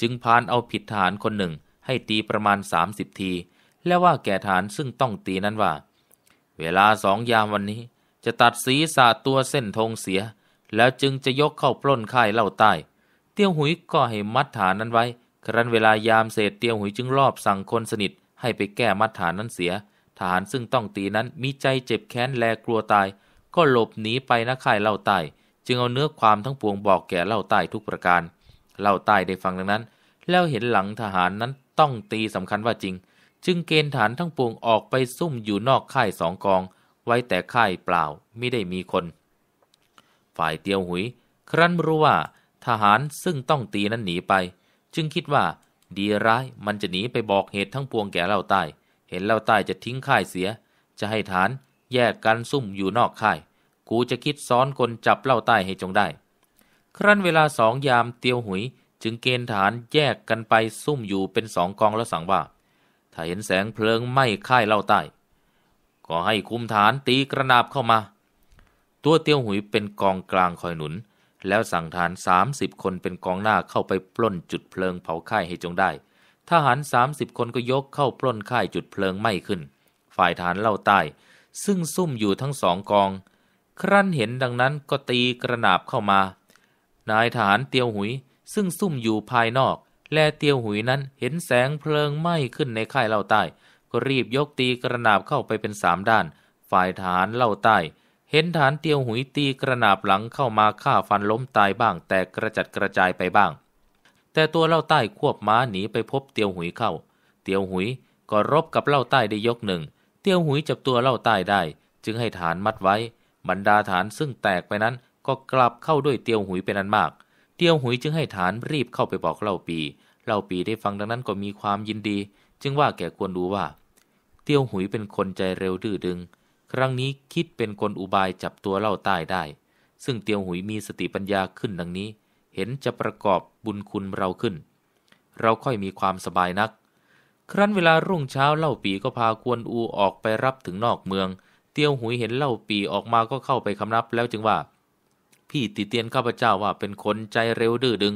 จึงพานเอาผิดฐานคนหนึ่ง ให้ตีประมาณ 30 ที แล้ว่าแก่ฐานซึ่งต้องตีนั้นว่า เวลาสองยามวันนี้จะตัดศีรษะตัวเส้นธงเสีย แล้วจึงจะยกเข้าปล้นค่ายเล่าใต้เตี้ยวหุยก็ให้มัดฐานนั้นไว้ ครั้นเวลายามเศษเตี้ยวหุยจึงรอบสั่งคนสนิทให้ไปแก้มัดฐานนั้นเสีย ทหารซึ่งต้องตีนั้นมีใจเจ็บแค้นแลกลัวตาย ก็หลบหนีไปนะค่ายเล่าใต้ จึงเอาเนื้อความทั้งปวงบอกแก่เล่าใต้ทุกประการ เล่าใต้ได้ฟังดังนั้น แล้วเห็นหลังทหารนั้นต้องตีสำคัญว่าจริง จึงเกณฑ์ฐานทั้งปวงออกไปซุ่มอยู่นอกค่ายสองกอง ไว้แต่ค่ายเปล่าไม่ได้มีคน ฝ่ายเตียวหุย ครั้นรู้ว่าทหารซึ่งต้องตีนั้นหนีไป จึงคิดว่าดีร้ายมันจะหนีไปบอกเหตุทั้งปวงแก่เล่าใต้เห็นเล่าใต้จะทิ้งค่ายเสีย จะให้ฐานแยกกันซุ่มอยู่นอกค่าย กูจะคิดซ้อนคนจับเล่าใต้ให้จงได้ ครั้นเวลาสองยามเตียวหุย จึงเกณฑ์ฐานแยกกันไปซุ่มอยู่เป็นสองกองแล้วสั่งว่า ถ้าเห็นแสงเพลิงไหม้ค่ายเล่าใต้ก็ให้คุมฐานตีกระนาบเข้ามา ตัวเตียวหุยเป็นกองกลางคอยหนุนแล้วสั่งทหาร30 คนเป็นกองหน้าเข้าไปปล้นจุดเพลิงเผาค่ายให้จงได้ ทหาร 30 คนก็ยกเข้าปล้นค่ายจุดเพลิงไหม้ขึ้น ฝ่ายฐานเล่าใต้ ซึ่งซุ่มอยู่ทั้งสองกอง ครั้นเห็นดังนั้นก็ตีกระนาบเข้ามา นายทหารเตียวหุยซึ่งซุ่มอยู่ภายนอก และเตียวหุยนั้นเห็นแสงเพลิงไหม้ขึ้นในค่ายเล่าใต้ ก็รีบยกตีกระนาบเข้าไปเป็นสามด้าน ฝ่ายฐานเล่าใต้เห็นฐานเตียวหุยตีกระนาบหลังเข้ามาฆ่าฟันล้มตายบ้าง แต่กระจัดกระจายไปบ้าง แต่ตัวเล่าใต้ควบม้าหนีไปพบเตียวหุยเข้า เตียวหุยก็รบกับเล่าใต้ได้ยกหนึ่งเตียวหุยจับตัวเล่าใต้ได้ จึงให้ฐานมัดไว้ บรรดาฐานซึ่งแตกไปนั้นก็กลับเข้าด้วยเตียวหุยเป็นอันมาก เตียวหุยจึงให้ฐานรีบเข้าไปบอกเล่าปีเล่าปีได้ฟังดังนั้นก็มีความยินดี จึงว่าแก่ควรดูว่า เตียวหุยเป็นคนใจเร็วดื้อดึงครั้งนี้คิดเป็นคนอุบายจับตัวเล่าใต้ได้ ซึ่งเตียวหุยมีสติปัญญาขึ้นดังนี้ เห็นจะประกอบบุญคุณเราขึ้น เราค่อยมีความสบายนัก ครั้นเวลารุ่งเช้าเล่าปีก็พากวนอูออกไปรับถึงนอกเมืองเตียวหุยเห็นเล่าปีออกมาก็เข้าไปคำนับแล้วจึงว่า พี่ติเตียนข้าพเจ้าว่าเป็นคนใจเร็วดื้อดึง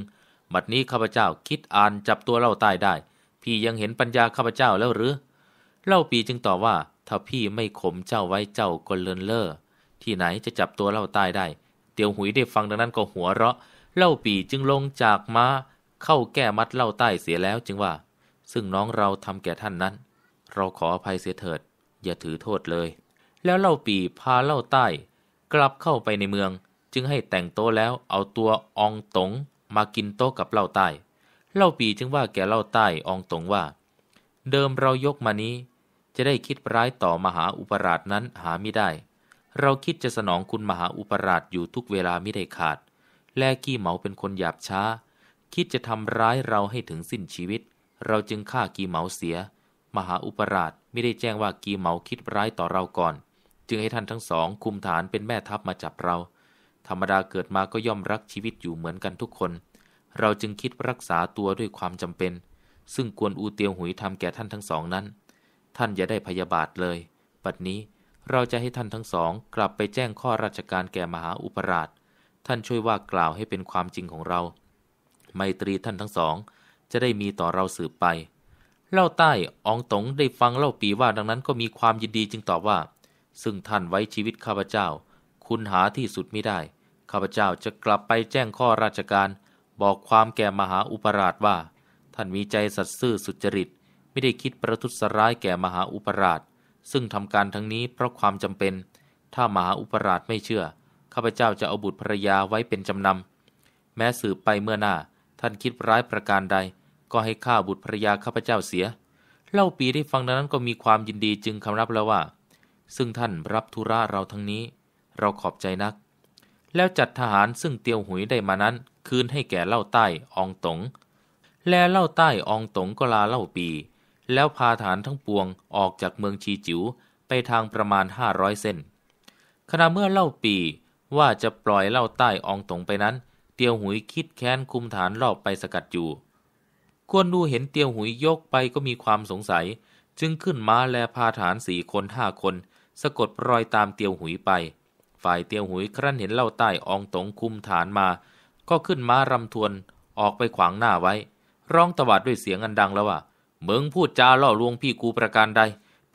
บัดนี้ข้าพเจ้าคิดอ่านจับตัวเล่าใต้ได้ พี่ยังเห็นปัญญาข้าพเจ้าแล้วหรือ เล่าปีจึงตอบว่าถ้าพี่ไม่ข่มเจ้าไว้เจ้าก็เลินเล่อ ที่ไหนจะจับตัวเล่าตายได้ เตียวหุยได้ฟังดังนั้นก็หัวเราะ เล่าปีจึงลงจากมา้า เข้าแก้มัดเล่าใต้เสียแล้วจึงว่า ซึ่งน้องเราทำแก่ท่านนั้น เราขออภัยเสียเถิด อย่าถือโทษเลย แล้วเล่าปีพาเล่าใต้ กลับเข้าไปในเมือง จึงให้แต่งโต้แล้วเอาตัวอองตงมากินโต้กับเล่าใต้ เล่าปีจึงว่าแก่เล่าใต้อองตงว่า เดิมเรายกมานี้จะได้คิดร้ายต่อมหาอุปราชนั้นหาไม่ได้ เราคิดจะสนองคุณมหาอุปราชอยู่ทุกเวลาไม่ได้ขาด แลกี้เหมาเป็นคนหยาบช้า คิดจะทำร้ายเราให้ถึงสิ้นชีวิต เราจึงฆ่ากีเหมาเสีย มหาอุปราชไม่ได้แจ้งว่ากีเหมาคิดร้ายต่อเราก่อน จึงให้ท่านทั้งสองคุมฐานเป็นแม่ทัพมาจับเรา ธรรมดาเกิดมาก็ย่อมรักชีวิตอยู่เหมือนกันทุกคน เราจึงคิดรักษาตัวด้วยความจำเป็น ซึ่งกวนอูเตียวหุยทำแก่ท่านทั้งสองนั้นท่านอย่าได้พยาบาทเลย ปัดนี้เราจะให้ท่านทั้งสองกลับไปแจ้งข้อราชการแก่มหาอุปราช ท่านช่วยว่ากล่าวให้เป็นความจริงของเรา ไมตรีท่านทั้งสอง จะได้มีต่อเราสืบไป เล่าใต้อองตงได้ฟังเล่าปีว่าดังนั้นก็มีความยินดีจึงตอบว่า ซึ่งท่านไว้ชีวิตข้าพเจ้า คุณหาที่สุดไม่ได้ข้าพเจ้าจะกลับไปแจ้งข้อราชการ บอกความแก่มหาอุปราชว่า ท่านมีใจสัตย์ซื่อสุจริตไม่ได้คิดประทุษร้ายแก่มหาอุปราช ซึ่งทำการทั้งนี้เพราะความจำเป็น ถ้ามหาอุปราชไม่เชื่อ ข้าพเจ้าจะเอาบุตรภรยาไว้เป็นจำนำแม้สืบไปเมื่อหน้า ท่านคิดร้ายประการใด ก็ให้ข้าบุตรภรรยาข้าพเจ้าเสีย เล่าปีได้ฟังดังนั้นก็มีความยินดีจึงคำรับแล้วว่า ซึ่งท่านรับธุระเราทั้งนี้ เราขอบใจนัก แล้วจัดทหารซึ่งเตียวหุยได้มานั้นคืนให้แก่เล่าใต้อองตงและเล่าใต้อองตงก็ลาเล่าปีแล้วพาฐานทั้งปวงออกจากเมืองชีจิ๋วไปทางประมาณ 500 เส้น ขณะเมื่อเล่าปีว่าจะปล่อยเล่าใต้อองตงไปนั้น เตียวหุยคิดแค้นคุมฐานรอบไปสกัดอยู่กวนดูเห็นเตียวหุยยกไปก็มีความสงสัย จึงขึ้นม้าแลพาฐานสี่คนห้าคน สะกดรอยตามเตียวหุยไป ฝ่ายเตียวหุยครั้นเห็นเล่าใต้อองตงคุมฐานมา ก็ขึ้นม้ารำทวน ออกไปขวางหน้าไว้ ร้องตวาดด้วยเสียงอันดังแล้วว่าเมืองพูดจาล่อลวงพี่กูประการใด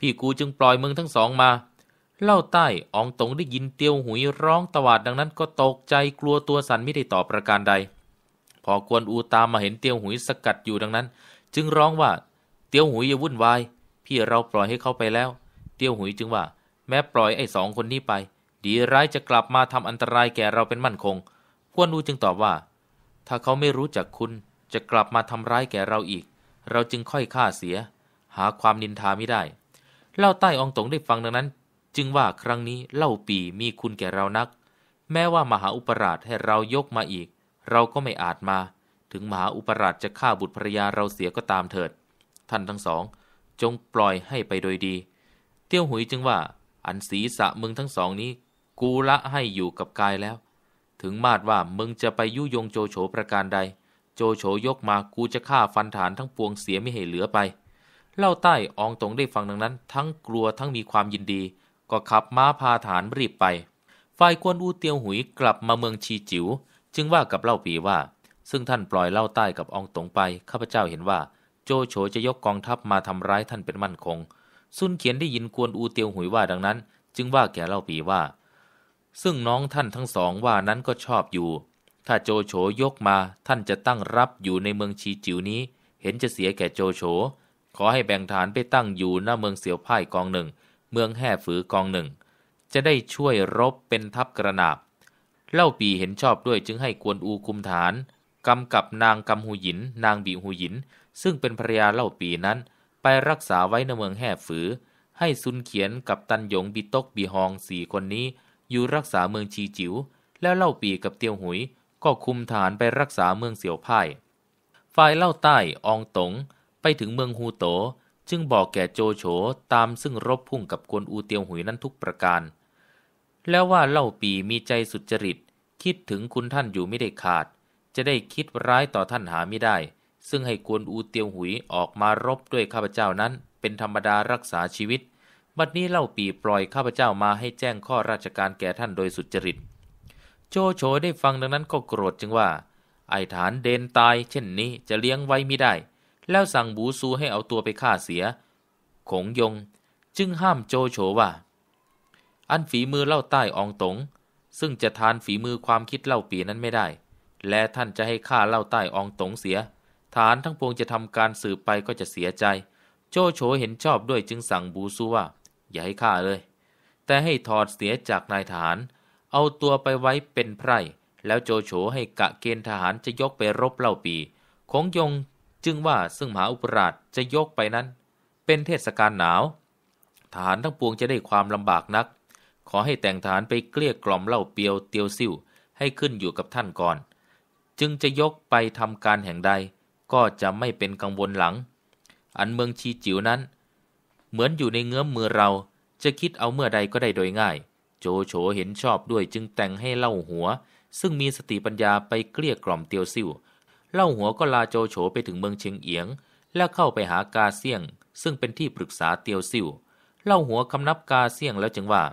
พี่กูจึงปล่อยเมืองทั้งสองมา เล่าใต้อองตงได้ยินเตียวหุยร้องตวาดดังนั้น ก็ตกใจกลัวตัวสันไม่ได้ตอบประการใด พอกวนอูตามมาเห็นเตียวหุยสกัดอยู่ดังนั้น จึงร้องว่าเตียวหุยอย่าวุ่นวาย พี่เราปล่อยให้เขาไปแล้ว เตียวหุยจึงว่า แม้ปล่อยไอ้สองคนนี้ไป ดีร้ายจะกลับมาทำอันตรายแก่เราเป็นมั่นคงกวนอูจึงตอบว่า ถ้าเขาไม่รู้จักคุณจะกลับมาทำร้ายแก่เราอีกเราจึงค่อยฆ่าเสีย หาความนินทาไม่ได้ เล่าใต้อองตงได้ฟังดังนั้น จึงว่าครั้งนี้เล่าปีมีคุณแก่เรานัก แม้ว่ามหาอุปราชให้เรายกมาอีก เราก็ไม่อาจมา ถึงมหาอุปราชจะฆ่าบุตรภรยาเราเสียก็ตามเถิด ท่านทั้งสอง จงปล่อยให้ไปโดยดี เตี้ยวหุยจึงว่าอันศีสะมึงทั้งสองนี้ กูละให้อยู่กับกายแล้ว ถึงมาดว่ามึงจะไปยุยงโจโฉประการใดโจโฉยกมากูจะฆ่าฟันฐานทั้งปวงเสียไม่ให้เหลือไป เล่าใต้อองตงได้ฟังดังนั้นทั้งกลัวทั้งมีความยินดี ก็ขับม้าพาฐานรีบไปฝ่ายกวนอูเตียวหุยกลับมาเมืองชีจิว๋วจึงว่ากับเล่าปีว่า ซึ่งท่านปล่อยเล่าใต้กับอองตงไปข้าพเจ้าเห็นว่าโจโฉจะยกกองทัพมาทำร้ายท่านเป็นมั่นคง ซุนเขียนได้ยินกวนอูเตียวหุยว่าดังนั้น จึงว่าแก่เล่าปีว่า ซึ่งน้องท่านทั้งสองว่านั้นก็ชอบอยู่ถ้าโจโฉยกมาท่านจะตั้งรับอยู่ในเมืองชีจิ๋วนี้ เห็นจะเสียแก่โจโฉขอให้แบ่งฐานไปตั้งอยู่หน้าเมืองเสียวไพ่กองหนึ่ง เมืองแห่ฝือกองหนึ่ง จะได้ช่วยรบเป็นทัพกระนาบ เล่าปีเห็นชอบด้วยจึงให้กวนอูคุมฐานกำกับนางกำหูหยินนางบีหูหยินซึ่งเป็นภรยาเล่าปีนั้น ไปรักษาไว้ในเมืองแห่ฝือ ให้ซุนเขียนกับตันหยงบีตกบีฮองสี่คนนี้ อยู่รักษาเมืองชีจิว๋วแล้วเล่าปีกับเตียวหุยก็คุมฐานไปรักษาเมืองเสียวไพ่ ฝ่ายเล่าใต้อองตง ไปถึงเมืองฮูโต จึงบอกแก่โจโฉตามซึ่งรบพุ่งกับกวนอูเตียวหุยนั้นทุกประการ แล้วว่าเล่าปีมีใจสุจริต คิดถึงคุณท่านอยู่ไม่ได้ขาด จะได้คิดร้ายต่อท่านหาไม่ได้ ซึ่งให้กวนอูเตียวหุยออกมารบด้วยข้าพเจ้านั้น เป็นธรรมดารักษาชีวิต บัดนี้เล่าปีปล่อยข้าพเจ้ามาให้แจ้งข้อราชการแก่ท่านโดยสุจริตโจโฉได้ฟังดังนั้นก็โกรธจึงว่า ไอ้ฐานเดนตาย เช่นนี้จะเลี้ยงไว้ไม่ได้ แล้วสั่งบูซูให้เอาตัวไปฆ่าเสีย ขงยงจึงห้ามโจโฉว่า อันฝีมือเล่าใต้อองตงซึ่งจะทานฝีมือความคิดเล่าปีนั้นไม่ได้ และท่านจะให้ข้าเล่าใต้อองตงเสีย ฐานทั้งปวงจะทำการสืบไปก็จะเสียใจ โจโฉเห็นชอบด้วยจึงสั่งบูซูว่าอย่า ให้ข้าเลย แต่ให้ถอดเสียจากนายฐานเอาตัวไปไว้เป็นไพร่แล้วโจโฉให้กะเกณฑ์ทหารจะยกไปรบเล่าปีคงยงจึงว่าซึ่งมหาอุปราชจะยกไปนั้น เป็นเทศกาลหนาวทหารทั้งปวงจะได้ความลำบากนัก ขอให้แต่งทหารไปเกลี้ยกล่อมเล่าเปียวเตียวซิ่วให้ขึ้นอยู่กับท่านก่อน จึงจะยกไปทำการแห่งใด ก็จะไม่เป็นกังวลหลัง อันเมืองชีจิ๋วนั้น เหมือนอยู่ในเงื้อมมือเราจะคิดเอาเมื่อใดก็ได้โดยง่ายโจโฉเห็นชอบด้วยจึงแต่งให้เล่าหัว ซึ่งมีสติปัญญาไปเกลี้ยกล่อมเตียวซิ่ว เล่าหัวก็ลาโจโฉไปถึงเมืองเชียงเอียง และเข้าไปหากาเซียง ซึ่งเป็นที่ปรึกษาเตียวซิ่ว เล่าหัวคำนับกาเซียงแล้วจึงว่า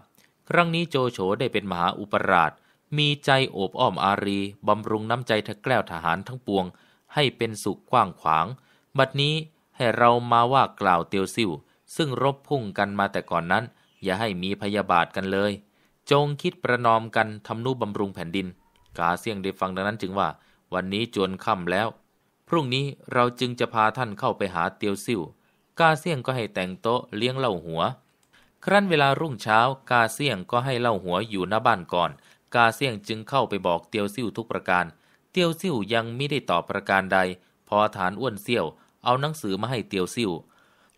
ครั้งนี้โจโฉได้เป็นมหาอุปราช มีใจโอบอ้อมอารี บำรุงน้ำใจทะแกล้วทหารทั้งปวง ให้เป็นสุขกว้างขวาง บัดนี้ให้เรามาว่ากล่าวเตียวซิ่วซึ่งรบพุ่งกันมาแต่ก่อนนั้น อย่าให้มีพยาบาทกันเลยจงคิดประนอมกันทำนุบำรุงแผ่นดิน กาเซียงได้ฟังดังนั้นจึงว่า วันนี้จวนค่ำแล้ว พรุ่งนี้เราจึงจะพาท่านเข้าไปหาเตียวซิ่วกาเซียงก็ให้แต่งโต๊ะเลี้ยงเล่าหัว ครั้นเวลารุ่งเช้า กาเซียงก็ให้เล่าหัวอยู่หน้าบ้านก่อน กาเซียงจึงเข้าไปบอกเตียวซิ่วทุกประการ เตียวซิ่วยังไม่ได้ตอบประการใด พอฐานอ้วนเซี่ยว เอาหนังสือมาให้เตียวซิ่ว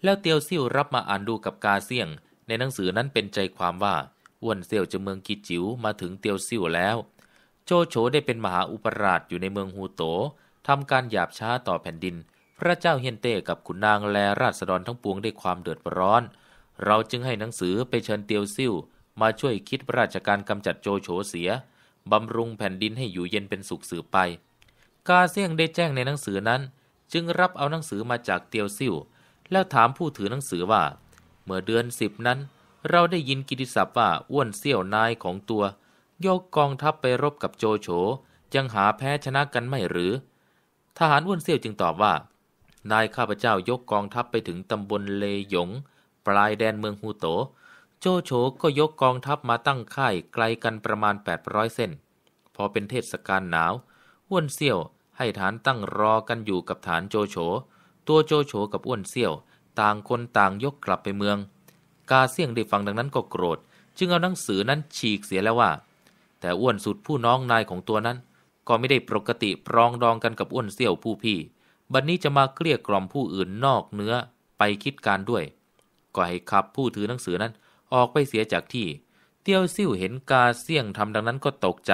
แล้วเตียวซิ่วรับมาอ่านดูกับกาเซียง ในหนังสือนั้นเป็นใจความว่าอ้วนเซี่ยวจากเมืองกีจิ๋วมาถึงเตียวซิ่วแล้วโจโฉได้เป็นมหาอุปราชอยู่ในเมืองฮูโตทำการหยาบช้าต่อแผ่นดิน พระเจ้าเฮียนเต้กับขุนนางแลราษฎรทั้งปวงได้ความเดือดร้อน เราจึงให้หนังสือไปเชิญเตียวซิ่วมาช่วยคิดราชการกำจัดโจโฉเสียบำรุงแผ่นดินให้อยู่เย็นเป็นสุขสืบไป กาเซียงได้แจ้งในหนังสือนั้นจึงรับเอาหนังสือมาจากเตียวซิ่วแล้วถามผู้ถือหนังสือว่า เมื่อเดือนสิบนั้นเราได้ยินกิติศัพท์ว่าอ้วนเซี่ยวนายของตัว ยกกองทัพไปรบกับโจโฉยังหาแพ้ชนะกันไม่หรือ ทหารอ้วนเซี่ยวจึงตอบว่า นายข้าพเจ้ายกกองทัพไปถึงตำบลเลหยงปลายแดนเมืองฮูโตโจโฉก็ยกกองทัพมาตั้งค่ายไกลกันประมาณ 800เส้นพอเป็นเทศกาลหนาวอ้วนเซี่ยวให้ฐานตั้งรอกันอยู่กับฐานโจโฉตัวโจโฉกับอ้วนเซี่ยวต่างคนต่างยกกลับไปเมืองกาเสี่ยงได้ฟังดังนั้นก็โกรธ จึงเอาหนังสือนั้นฉีกเสียแล้วว่า แต่อ้วนสุดผู้น้องนายของตัวนั้น ก็ไม่ได้ปกติปรองดองกันกับอ้วนเสี่ยวผู้พี่ บัดนนี้จะมาเกลี้ยกล่อมผู้อื่นนอกเนื้อไปคิดการด้วย ก็ให้ขับผู้ถือหนังสือนั้นออกไปเสียจากที่ เตี้ยวซิ่วเห็นกาเสี่ยงทำดังนั้นก็ตกใจ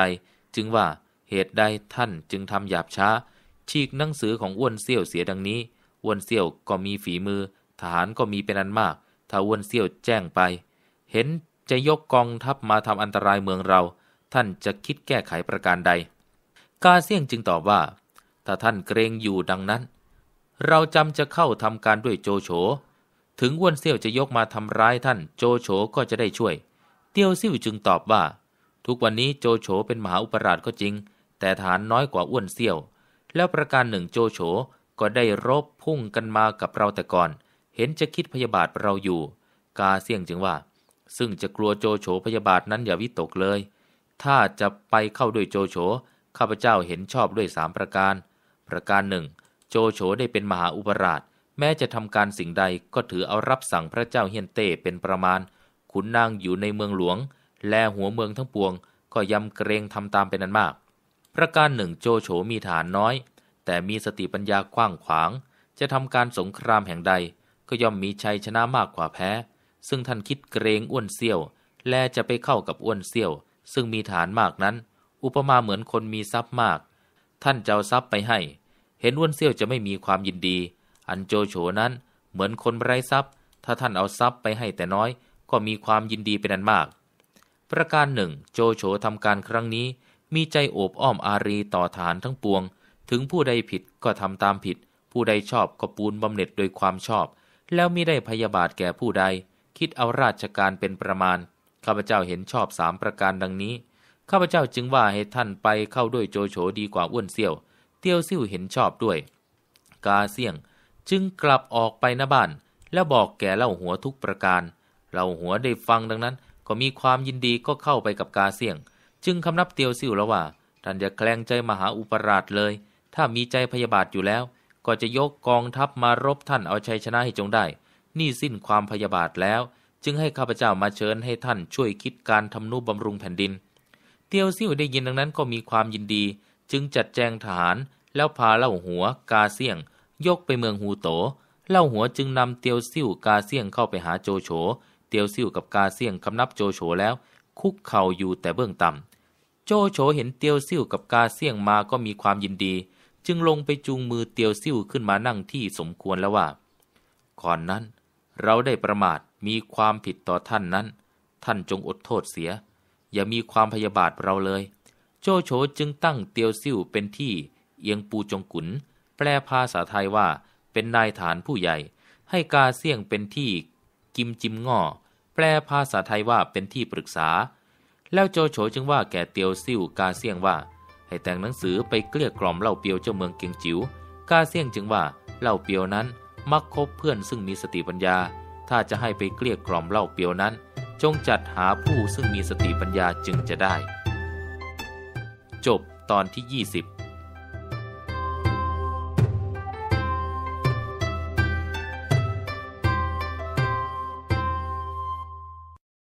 จึงว่า เหตุใดท่านจึงทำหยาบช้า ฉีกหนังสือของอ้วนเสี่ยวเสียดังนี้ อ้วนเสี่ยวก็มีฝีมือ ทหารก็มีเป็นอันมากถ้าวนเซี่ยวแจ้งไป เห็นจะยกกองทัพมาทำอันตรายเมืองเราท่านจะคิดแก้ไขประการใด กาเซี่ยงจึงตอบว่าถ้าท่านเกรงอยู่ดังนั้น เราจำจะเข้าทำการด้วยโจโฉถึงวนเซี่ยวจะยกมาทำร้ายท่านโจโฉก็จะได้ช่วย เตียวซิ่วจึงตอบว่า ทุกวันนี้โจโฉเป็นมหาอุปราชก็จริง แต่ฐานน้อยกว่าอ้วนเซี่ยวแล้วประการหนึ่งโจโฉก็ได้รบพุ่งกันมากับเราแต่ก่อนเห็นจะคิดพยาบาทเราอยู่ กาเสี่ยงจึงว่า ซึ่งจะกลัวโจโฉพยาบาทนั้นอย่าวิตกเลย ถ้าจะไปเข้าด้วยโจโฉข้าพเจ้าเห็นชอบด้วยสามประการ ประการหนึ่งโจโฉได้เป็นมหาอุปราช แม้จะทำการสิ่งใดก็ถือเอารับสั่งพระเจ้าเฮียนเต้เป็นประมาณขุนนางอยู่ในเมืองหลวง และหัวเมืองทั้งปวง ก็ยำเกรงทำตามเป็นอันมาก ประการหนึ่งโจโฉมีฐานน้อย แต่มีสติปัญญากว้างขวาง จะทำการสงครามแห่งใดก็ย่อมมีชัยชนะมากกว่าแพ้ ซึ่งท่านคิดเกรงอ้วนเซี่ยว แลจะไปเข้ากับอ้วนเซี่ยว ซึ่งมีฐานมากนั้น อุปมาเหมือนคนมีทรัพย์มาก ท่านจะเอาทรัพย์ไปให้ เห็นอ้วนเซี่ยวจะไม่มีความยินดี อันโจโฉนั้นเหมือนคนไร้ทรัพย์ ถ้าท่านเอาทรัพย์ไปให้แต่น้อย ก็มีความยินดีเป็นอันมาก ประการหนึ่ง โจโฉทำการครั้งนี้ มีใจโอบอ้อมอารีต่อฐานทั้งปวง ถึงผู้ใดผิดก็ทำตามผิด ผู้ใดชอบก็ปูนบำเหน็จโดยความชอบแล้วมิได้พยาบาทแก่ผู้ใด คิดเอาราชการเป็นประมาณข้าพเจ้าเห็นชอบสามประการดังนี้ ข้าพเจ้าจึงว่าให้ท่านไปเข้าด้วยโจโฉดีกว่าอ้วนเซี่ยว เตียวซิ่วเห็นชอบด้วย กาเซี่ยง จึงกลับออกไปหน้าบ้าน แล้วบอกแก่เล่าหัวทุกประการ เล่าหัวได้ฟังดังนั้น ก็มีความยินดีก็เข้าไปกับกาเซี่ยง จึงคำนับเตียวซิ่วแล้วว่าท่านจะแคลงใจมหาอุปราชเลย ถ้ามีใจพยาบาทอยู่แล้วก็จะยกกองทัพมารบท่านเอาชัยชนะให้จงได้ นี่สิ้นความพยาบาทแล้ว จึงให้ข้าพเจ้ามาเชิญให้ท่านช่วยคิดการทำนุบำรุงแผ่นดิน เตียวซิ่วได้ยินดังนั้นก็มีความยินดี จึงจัดแจงทหารแล้วพาเล่าหัวกาเซียงยกไปเมืองฮูโตเล่าหัวจึงนำเตียวซิ่วกาเซียงเข้าไปหาโจโฉ เตียวซิ่วกับกาเซียงคำนับโจโฉแล้ว คุกเข่าอยู่แต่เบื้องต่ำ โจโฉเห็นเตียวซิ่วกับกาเซียงมาก็มีความยินดีจึงลงไปจูงมือเตียวซิ่วขึ้นมานั่งที่สมควรแล้วว่า ก่อนนั้น เราได้ประมาทมีความผิดต่อท่านนั้น ท่านจงอดโทษเสีย อย่ามีความพยาบาทเราเลย โจโฉจึงตั้งเตียวซิ่วเป็นที่เอียงปูจงกุนแปลภาษาไทยว่าเป็นนายฐานผู้ใหญ่ ให้กาเสี่ยงเป็นที่กิมจิมง่อ แปลภาษาไทยว่าเป็นที่ปรึกษา แล้วโจโฉจึงว่าแก่เตียวซิ่วกาเสี่ยงว่าให้แต่งหนังสือไปเกลี้ยกล่อมเล่าเปียวเจ้าเมืองเกียงจิว๋วกาเซี่ยงจึงว่าเล่าเปียวนั้นมักคบเพื่อนซึ่งมีสติปัญญา ถ้าจะให้ไปเกลี้ยกล่อมเล่าเปียวนั้น จงจัดหาผู้ซึ่งมีสติปัญญาจึงจะได้ จบตอนที่ 20